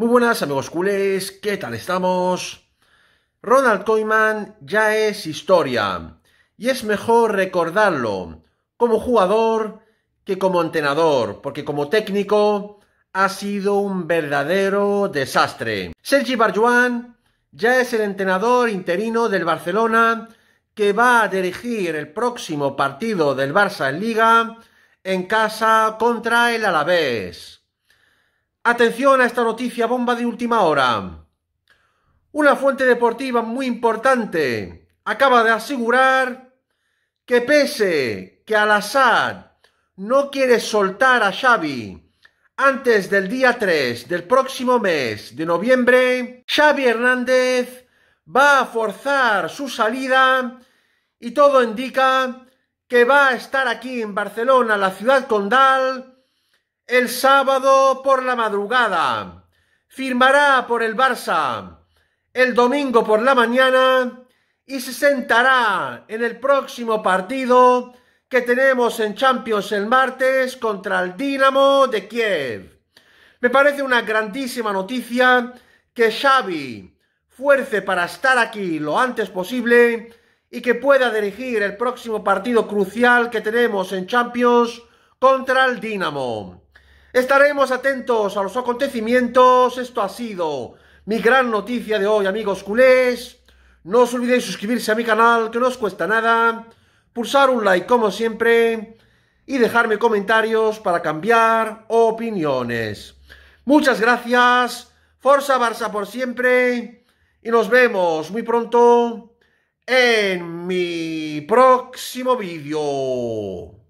Muy buenas amigos culés, ¿qué tal estamos? Ronald Koeman ya es historia y es mejor recordarlo como jugador que como entrenador, porque como técnico ha sido un verdadero desastre. Sergi Barjuan ya es el entrenador interino del Barcelona que va a dirigir el próximo partido del Barça en Liga en casa contra el Alavés. Atención a esta noticia bomba de última hora. Una fuente deportiva muy importante acaba de asegurar que pese que Al-Assad no quiere soltar a Xavi antes del día 3 del próximo mes de noviembre, Xavi Hernández va a forzar su salida y todo indica que va a estar aquí en Barcelona, la ciudad condal, el sábado por la madrugada firmará por el Barça. El domingo por la mañana y se sentará en el próximo partido que tenemos en Champions el martes contra el Dinamo de Kiev. Me parece una grandísima noticia que Xavi fuerce para estar aquí lo antes posible y que pueda dirigir el próximo partido crucial que tenemos en Champions contra el Dinamo. Estaremos atentos a los acontecimientos. Esto ha sido mi gran noticia de hoy, amigos culés. No os olvidéis suscribirse a mi canal, que no os cuesta nada. Pulsar un like, como siempre. Y dejarme comentarios para cambiar opiniones. Muchas gracias. Forza Barça por siempre. Y nos vemos muy pronto en mi próximo vídeo.